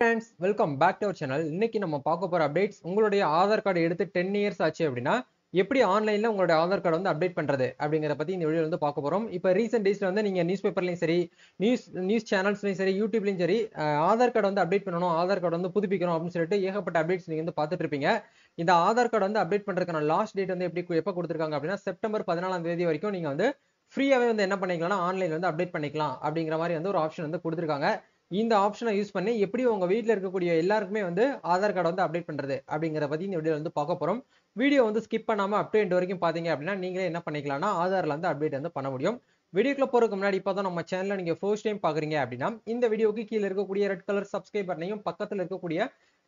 friends welcome back to our channel இன்னைக்கு நம்ம பார்க்க போகிற அப்டேட்ஸ் உங்களுடைய ஆதார் கார்டு எடுத்து டென் இயர்ஸ் ஆச்சு அப்படின்னா எப்படி ஆன்லைனில் உங்களுடைய ஆதார் கார்டு வந்து அப்டேட் பண்ணுறது அப்படிங்கிறத பற்றி இந்த வீடியோ வந்து பார்க்க போகிறோம் இப்போ ரீசெண்ட் டேஸில் வந்து நீங்கள் நியூஸ் பேப்பர்லையும் சரி நியூஸ் நியூஸ் சேனல்ஸ்லையும் சரி யூடியூப்லையும் சரி ஆதார் கார்டு வந்து அப்டேட் பண்ணணும் ஆதார் கார்டு வந்து புதுப்பிக்கணும் அப்படின்னு சொல்லிட்டு ஏகப்பட்ட அப்டேட்ஸ் நீங்கள் வந்து பார்த்துட்டு இருப்பீங்க இந்த ஆதார் கார்டு வந்து அப்டேட் பண்ணுறதுக்கான லாஸ்ட் டேட் வந்து எப்படி எப்போ கொடுத்துருக்காங்க அப்படின்னா செப்டம்பர் பதினாலாம் தேதி வரைக்கும் நீங்கள் வந்து ஃப்ரீயாகவே வந்து என்ன பண்ணிக்கலாம்னா ஆன்லைனில் வந்து அப்டேட் பண்ணிக்கலாம் அப்படிங்கிற மாதிரி வந்து ஒரு ஆப்ஷன் வந்து கொடுத்துருக்காங்க இந்த ஆப்ஷனை யூஸ் பண்ணி எப்படி உங்க வீட்டில் இருக்கக்கூடிய எல்லாருக்குமே வந்து ஆதார் கார்டை வந்து அப்டேட் பண்ணுறது அப்படிங்கிற பற்றி இந்த வீடியோ வந்து பார்க்க போகிறோம் வீடியோ வந்து ஸ்கிப் பண்ணாமல் அப்டேட் வரைக்கும் பார்த்தீங்க அப்படின்னா நீங்களே என்ன பண்ணிக்கலாம்னா ஆதாரில் வந்து அப்டேட் வந்து பண்ண முடியும் வீடியோக்குள்ள போகிறதுக்கு முன்னாடி இப்போ தான் நம்ம சேனலில் நீங்கள் ஃபர்ஸ்ட் டைம் பார்க்குறீங்க அப்படின்னா இந்த வீடியோக்கு கீழே இருக்கக்கூடிய ரெட் கலர் சப்ஸ்கிரைப் பண்ணையும் பக்கத்தில் இருக்கக்கூடிய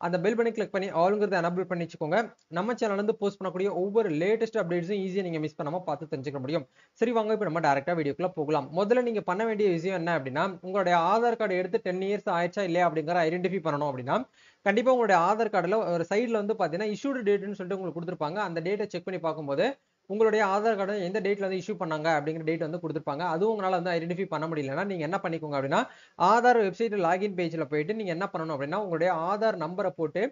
அந்த பெல் பண்ணி கிளிக் பண்ணி ஆளுங்கிறத அனபிள் பண்ணி வச்சுக்கோங்க நம்ம சேனல்லேருந்து போஸ்ட் பண்ணக்கூடிய ஒவ்வொரு லேட்டஸ்ட் அப்டேட்ஸும் ஈஸியாக நீங்கள் மிஸ் பண்ணாமல் பார்த்து தெரிஞ்சுக்க முடியும் சரி வாங்க இப்போ நம்ம டேரெக்டாக வீடியோக்குள்ளே போகலாம் முதல்ல நீங்கள் பண்ண வேண்டிய விஷயம் என்ன அப்படின்னா உங்களுடைய ஆதார் கார்டு எடுத்து டென் இயர்ஸ் ஆயிடுச்சா இல்லையா அப்படிங்கிற ஐடென்டிஃபை பண்ணணும் அப்படின்னா கண்டிப்பாக உங்களுடைய ஆதார் கார்டில் ஒரு சைடில் வந்து பார்த்தீங்கன்னா இஷ்யூடு டேட்டுன்னு சொல்லிட்டு உங்களுக்கு கொடுத்துருப்பாங்க அந்த டேட்டை செக் பண்ணி பார்க்கும்போது உங்களுடைய ஆதார் கார்டு எந்த டேட்ல வந்து இஷ்யூ பண்ணாங்க அப்படிங்கிற டேட் வந்து கொடுத்துருப்பாங்க அதுவும் உங்களால் வந்து ஐடென்டிஃபை பண்ண முடியலன்னா நீங்கள் என்ன பண்ணிக்கோங்க அப்படின்னா ஆதார் வெப்சைட் லாகின் பேஜில் போயிட்டு நீங்கள் என்ன பண்ணணும் அப்படின்னா உங்களுடைய ஆதார் நம்பரை போட்டு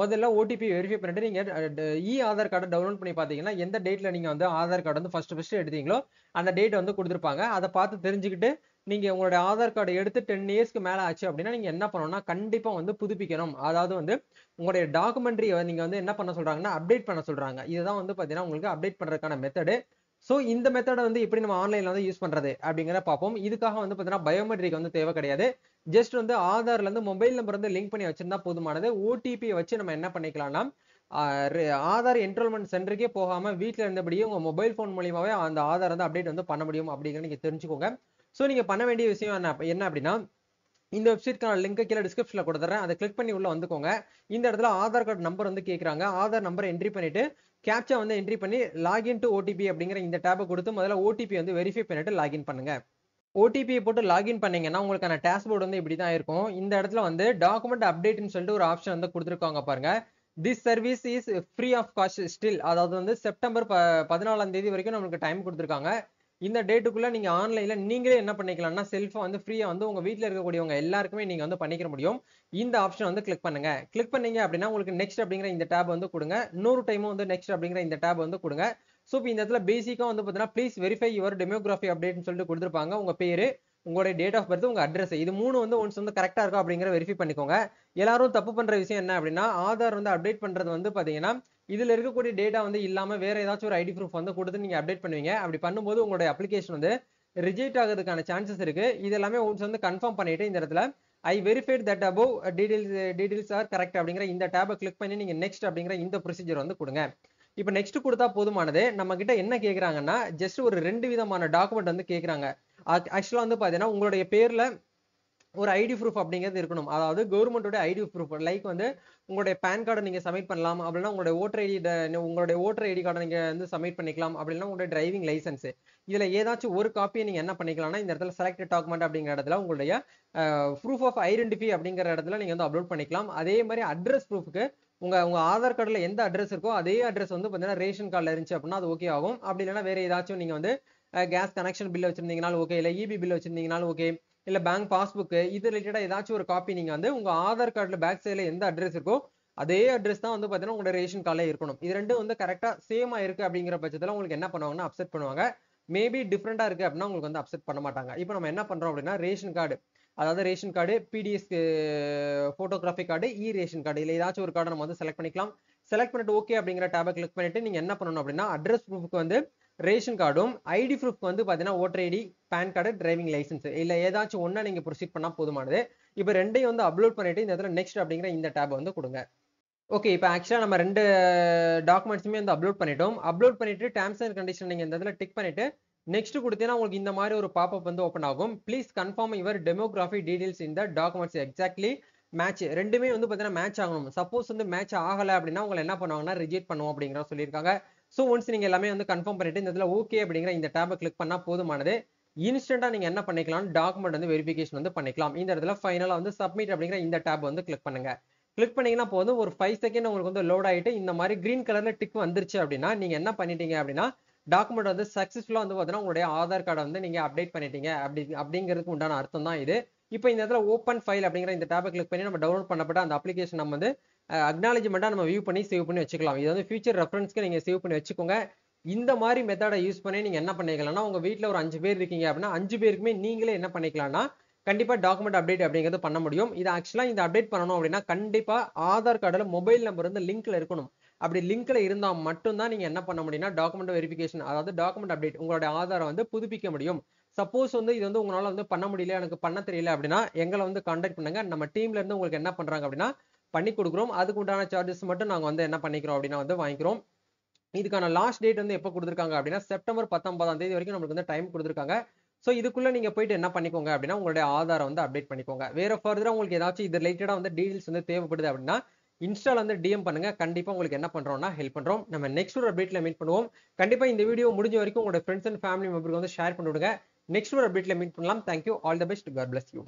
முதல்ல ஓடிபி வெரிஃபை பண்ணிட்டு நீங்கள் இ ஆதார் கார்டை டவுன்லோட் பண்ணி பார்த்தீங்கன்னா எந்த டேட்டில் நீங்கள் வந்து ஆதார் கார்டு வந்து ஃபர்ஸ்ட் ஃபஸ்ட்டு எடுத்தீங்களோ அந்த டேட் வந்து கொடுத்துருப்பாங்க அதை பார்த்து தெரிஞ்சுக்கிட்டு நீங்கள் உங்களுடைய ஆதார் கார்டை எடுத்து டென் இயர்ஸ்க்கு மேலே ஆச்சு அப்படின்னா நீங்கள் என்ன பண்ணணும்னா கண்டிப்பாக வந்து புதுப்பிக்கணும் அதாவது வந்து உங்களுடைய டாக்குமெண்ட்ரி நீங்கள் வந்து என்ன பண்ண சொல்கிறாங்கன்னா அப்டேட் பண்ண சொல்கிறாங்க இதுதான் வந்து பாத்தீங்கன்னா உங்களுக்கு அப்டேட் பண்ணுறதுக்கான மெத்தடு ஸோ இந்த மெத்தடை வந்து எப்படி நம்ம ஆன்லைனில் வந்து யூஸ் பண்ணுறது அப்படிங்கிற பார்ப்போம் இதுக்காக வந்து பார்த்தீங்கன்னா பயோமெட்ரிக் வந்து தேவை கிடையாது ஜஸ்ட் வந்து ஆதார்லேருந்து மொபைல் நம்பர் வந்து லிங்க் பண்ணி வச்சிருந்தா போதுமானது ஓடிபி வச்சு நம்ம என்ன பண்ணிக்கலாம்னா ஆதார் என்ரோல்மெண்ட் சென்டருக்கே போகாமல் வீட்டில் இருந்தபடியே உங்கள் மொபைல் ஃபோன் மூலியமாவே அந்த ஆதார் வந்து அப்டேட் வந்து பண்ண முடியும் அப்படிங்கிற நீங்கள் தெரிஞ்சுக்கோங்க ஸோ நீங்கள் பண்ண வேண்டிய விஷயம் என்ன என்ன அப்படின்னா இந்த வெப்சைட்க்கான லிங்க்கை கீழே டிஸ்கிரிப்ஷனில் கொடுத்துறேன் அதை கிளிக் பண்ணி உள்ளே வந்துக்கோங்க இந்த இடத்துல ஆதார் கார்டு நம்பர் வந்து கேட்குறாங்க ஆதார் நம்பரை என்ட்ரி பண்ணிவிட்டு கேப்ச்சா வந்து என்ட்ரி பண்ணி லாகின் டு ஓடிபி அப்படிங்கிற இந்த டேப்பை கொடுத்து முதல்ல ஓடிபி வந்து வெரிஃபை பண்ணிவிட்டு லாகின் பண்ணுங்கள் ஓடிபியை போட்டு லாகின் பண்ணீங்கன்னா உங்களுக்கான டேஷ்போர்டு வந்து இப்படி தான் இருக்கும் இந்த இடத்துல வந்து டாக்குமெண்ட் அப்டேட்னு சொல்லிட்டு ஒரு ஆப்ஷன் வந்து கொடுத்துருக்காங்க பாருங்க this service is free of cost still அதாவது வந்து செப்டம்பர் ப பதினாலாம் தேதி வரைக்கும் நம்மளுக்கு டைம் கொடுத்துருக்காங்க இந்த டேட்டுக்குள்ளே நீங்கள் ஆன்லைனில் நீங்களே என்ன பண்ணிக்கலாம்னா செல்ஃபை வந்து ஃப்ரீயாக வந்து உங்கள் வீட்டில் இருக்கக்கூடியவங்க எல்லாருக்குமே நீங்கள் வந்து பண்ணிக்க முடியும் இந்த ஆப்ஷன் வந்து கிளிக் பண்ணுங்கள் கிளிக் பண்ணீங்க அப்படின்னா உங்களுக்கு நெக்ஸ்ட் அப்படிங்கிற இந்த டேப் வந்து கொடுங்க நூறு டைமும் வந்து நெக்ஸ்ட் அப்படிங்கிற இந்த டேப் வந்து கொடுங்க ஸோ இப்போ இந்த இடத்துல பேசிக்காக வந்து பார்த்தீங்கன்னா ப்ளீஸ் வெரிஃபை யுவர் டெமோகிராஃபி அப்டேட்னு சொல்லிட்டு கொடுத்துருப்பாங்க உங்கள் பேர் உங்களுடைய டேட் ஆஃப் பர்த் உங்கள் அட்ரஸ் இது மூணு வந்து ஒன்ஸ் வந்து கரெக்டாக இருக்கும் அப்படிங்கிற வெரிஃபை பண்ணிக்கோங்க எல்லாரும் தப்பு பண்ணுற விஷயம் என்ன அப்படின்னா ஆதார் வந்து அப்டேட் பண்ணுறது வந்து பார்த்தீங்கன்னா இதில் இருக்கக்கூடிய டேட்டா வந்து இல்லாமல் வேறு ஏதாச்சும் ஒரு ஐடி ப்ரூஃப் வந்து கொடுத்து நீங்கள் அப்டேட் பண்ணுவீங்க அப்படி பண்ணும்போது உங்களுடைய அப்ளிகேஷன் வந்து ரிஜெக்ட் ஆகிறதுக்கான சான்சஸ் இருக்குது இது எல்லாமே ஒன்ஸ் வந்து கன்ஃபார்ம் பண்ணிவிட்டு இந்த இடத்துல I verified that above details details are correct அப்படிங்கிற இந்த டேபை கிளிக் பண்ணி நீங்கள் நெக்ஸ்ட் அப்படிங்கிற இந்த ப்ரொசீஜர் வந்து கொடுங்க இப்போ நெக்ஸ்ட் கொடுத்தா போதுமானது நம்ம கிட்ட என்ன கேட்குறாங்கன்னா ஜஸ்ட் ஒரு ரெண்டு விதமான டாக்குமெண்ட் வந்து கேட்குறாங்க ஆக்சுவலாக வந்து பார்த்தீங்கன்னா உங்களுடைய பேரில் ஒரு ஐடி ப்ரூஃப் அப்படிங்கிறது இருக்கணும் அதாவது கவர்மெண்ட்டோட ஐடி ப்ரூஃப் லைக் வந்து உங்களுடைய பேன் கார்டை நீங்கள் சப்மிட் பண்ணலாம் அப்படின்னா உங்களுடைய ஓட்டர் ஐடி உங்களுடைய ஓட்டர் ஐடி கார்டை நீங்கள் வந்து சப்மிட் பண்ணிக்கலாம் அப்படின்னா உங்களுடைய டிரைவிங் லைசன்ஸு இதில் ஏதாச்சும் ஒரு காப்பியை நீங்கள் என்ன பண்ணிக்கலாம்னா இந்த இடத்துல செலக்ட் டாக்குமெண்ட் அப்படிங்கிற இடத்துல உங்களுடைய ப்ரூஃப் ஆஃப் ஐடென்டிஃபை அப்படிங்கிற இடத்துல நீங்கள் வந்து அப்லோட் பண்ணிக்கலாம் அதே மாதிரி அட்ரஸ் ப்ரூஃப்க்கு உங்கள் உங்கள் ஆதார் கார்டில் எந்த அட்ரஸ் இருக்கோ அதே அட்ரஸ் வந்து பார்த்தீங்கன்னா ரேஷன் கார்டில் இருந்துச்சு அப்படின்னா அது ஓகே ஆகும் அப்படி இல்லைன்னா வேறு ஏதாச்சும் நீங்கள் வந்து கேஸ் கனெக்ஷன் பில் வச்சுருந்தீங்கனாலும் ஓகே இல்லை இபி e பில் வச்சுருந்தீங்கனாலும் ஓகே இல்ல பேங்க் பாஸ்புக் இது ரிலேட்டடா ஏதாச்சும் ஒரு காப்பி நீங்க வந்து உங்க ஆதார் கார்டுல பேக் சைட்ல எந்த அட்ரஸ் இருக்கோ அதே அட்ரஸ் தான் வந்து பாத்தீங்கன்னா உங்களோட ரேஷன் கார்டில் இருக்கணும் இது ரெண்டும் வந்து கரெக்டா சேமா இருக்கு அப்படிங்கிற பட்சத்துல உங்களுக்கு என்ன பண்ணுவாங்கன்னா அப்செட் பண்ணுவாங்க மேபி டிஃப்ரெண்டா இருக்கு அப்படின்னா உங்களுக்கு வந்து அப்செட் பண்ண மாட்டாங்க இப்போ நம்ம என்ன பண்றோம் அப்படின்னா ரேஷன் கார்டு அதாவது ration card PDS photography card e ration card இல்லை ஏதாச்சும் ஒரு கார்டை நம்ம வந்து செலக்ட் பண்ணிக்கலாம் செலக்ட் பண்ணிட்டு ஓகே அப்படிங்கிற டேபை கிளிக் பண்ணிட்டு நீங்க என்ன பண்ணணும் அப்படின்னா அட்ரஸ் ப்ரூஃப்க்கு வந்து ரேஷன் கார்டும் ஐடி ப்ரூஃப் வந்து பார்த்தீங்கன்னா voter ID PAN card driving licence இல்லை ஏதாச்சும் ஒன்றா நீங்கள் ப்ரொசீட் பண்ணால் போதுமானது இப்போ ரெண்டையும் வந்து அப்லோட் பண்ணிட்டு இந்த இடத்துல நெக்ஸ்ட் அப்படிங்கிற இந்த டேப் வந்து கொடுங்க ஓகே இப்போ ஆக்சுவலாக நம்ம ரெண்டு டாக்குமெண்ட்ஸுமே வந்து அப்லோட் பண்ணிட்டோம் அப்லோட் பண்ணிட்டு டேம்ஸ் அண்ட் கண்டிஷன் நீங்கள் இந்த இடத்துல டிக் பண்ணிட்டு நெக்ஸ்ட் கொடுத்தீங்கன்னா உங்களுக்கு இந்த மாதிரி ஒரு பாப்பப் வந்து ஓப்பன் ஆகும் please confirm your demography details இந்த டாக்குமெண்ட்ஸ் எக்ஸாக்ட்லி மேட்ச் ரெண்டுமே வந்து பார்த்தீங்கன்னா மேட்ச் ஆகணும் சப்போஸ் வந்து மேட்ச் ஆகலை அப்படின்னா உங்களை என்ன பண்ணுவாங்கன்னா ரிஜெக்ட் பண்ணுவோம் அப்படிங்கிற சொல்லியிருக்காங்க ஸோ ஒன்ஸ் நீங்கள் எல்லாமே வந்து கன்ஃபார்ம் பண்ணிட்டு இந்த இதில் ஓகே அப்படிங்கிற இந்த டேப்பை கிளிக் பண்ணால் போதுமானது இன்ஸ்டண்ட்டாக நீங்கள் என்ன பண்ணிக்கலாம் டாக்குமெண்ட் வந்து வெரிஃபிகேஷன் வந்து பண்ணிக்கலாம் இந்த இடத்துல ஃபைனலாக வந்து சப்மிட் அப்படிங்கிற இந்த டேப் வந்து கிளிக் பண்ணுங்கள் கிளிக் பண்ணிங்கன்னா போதும் ஒரு ஃபைவ் செகண்ட் உங்களுக்கு வந்து லோட் ஆகிட்டு இந்த மாதிரி க்ரீன் கலரில் டிக் வந்துருச்சு அப்படின்னா நீங்கள் என்ன பண்ணிட்டீங்க அப்படின்னா டாக்குமெண்ட் வந்து சக்ஸஸ்ஃபுல்லாக வந்து பார்த்தீங்கன்னா உங்களுடைய ஆதார் கார்டை வந்து நீங்கள் அப்டேட் பண்ணிட்டீங்க அப்படி அப்படிங்கிறதுக்கு உண்டான அர்த்தம் தான் இது இப்போ இந்த இடத்துல ஓப்பன் ஃபைல் அப்படிங்கிற இந்த டேப்பை கிளிக் பண்ணி நம்ம டவுன்லோட் பண்ணப்பட்ட அந்த அப்ளிகேஷன் நம்ம வந்து அக்னாலஜ்மெண்ட்டாக நம்ம வியூ பண்ணி சேவ் பண்ணி வச்சுக்கலாம் இது வந்து ஃபியூச்சர் ரெஃபரன்ஸ்க்கு நீங்கள் சேவ் பண்ணி வச்சுக்கோங்க இந்த மாதிரி மெத்தடை யூஸ் பண்ணி நீங்கள் என்ன பண்ணிக்கலாம்னா உங்கள் வீட்டில் ஒரு அஞ்சு பேர் இருக்கீங்க அப்படின்னா அஞ்சு பேருக்குமே நீங்களே என்ன பண்ணிக்கலாம்னா கண்டிப்பாக டாக்குமெண்ட் அப்டேட் அப்படிங்கிறது பண்ண முடியும் இது ஆக்சுவலாக இந்த அப்டேட் பண்ணணும் அப்படின்னா கண்டிப்பாக ஆதார் கார்டில் மொபைல் நம்பர் வந்து லிங்க்கில் இருக்கணும் அப்படி லிங்க்கில் இருந்தால் மட்டும்தான் நீங்கள் என்ன பண்ண முடியும்னா டாக்குமெண்ட் வெரிஃபிகேஷன் அதாவது டாக்குமெண்ட் அப்டேட் உங்களோட ஆதாரம் வந்து புதுப்பிக்க முடியும் சப்போஸ் வந்து இது வந்து உங்களால் வந்து பண்ண முடியல எனக்கு பண்ண தெரியல அப்படின்னா எங்களை வந்து கான்டாக்ட் பண்ணுங்க நம்ம டீம்ல இருந்து உங்களுக்கு என்ன பண்ணுறாங்க அப்படின்னா பண்ணி கொடுக்குறோம் அதுக்கு உண்டான சார்ஜஸ் மட்டும் நாங்கள் வந்து என்ன பண்ணிக்கிறோம் அப்படின்னா வந்து வாங்கிக்கிறோம் இதுக்கான லாஸ்ட் டேட் வந்து எப்போ கொடுத்துருக்காங்க அப்படின்னா செப்டம்பர் பத்தொன்பதாம் தேதி வரைக்கும் நம்மளுக்கு வந்து டைம் கொடுத்துருக்காங்க ஸோ இதுக்குள்ளே நீங்கள் போயிட்டு என்ன பண்ணிக்கோங்க அப்படின்னா உங்களுடைய ஆதாரம் வந்து அப்டேட் பண்ணிக்கோங்க வேறு ஃபர்தராக உங்களுக்கு ஏதாச்சும் இது ரிலேட்டடாக வந்து டீடெயில்ஸ் வந்து தேவைப்படுது அப்படின்னா இன்ஸ்டால் வந்து டிஎம் பண்ணுங்க கண்டிப்பாக உங்களுக்கு என்ன பண்ணுறோம்னா ஹெல்ப் பண்ணுறோம் நம்ம நெக்ஸ்ட் ஒரு அப்டேட்டில் மீட் பண்ணுவோம் கண்டிப்பாக இந்த வீடியோ முடிஞ்ச வரைக்கும் உங்களோட ஃப்ரெண்ட்ஸ் அண்ட் ஃபேமிலி மெம்பருக்கு வந்து ஷேர் பண்ணிவிடுங்க நெக்ஸ்ட் ஒரு அப்டேட்டில் மீட் பண்ணலாம் thank you all the best God bless you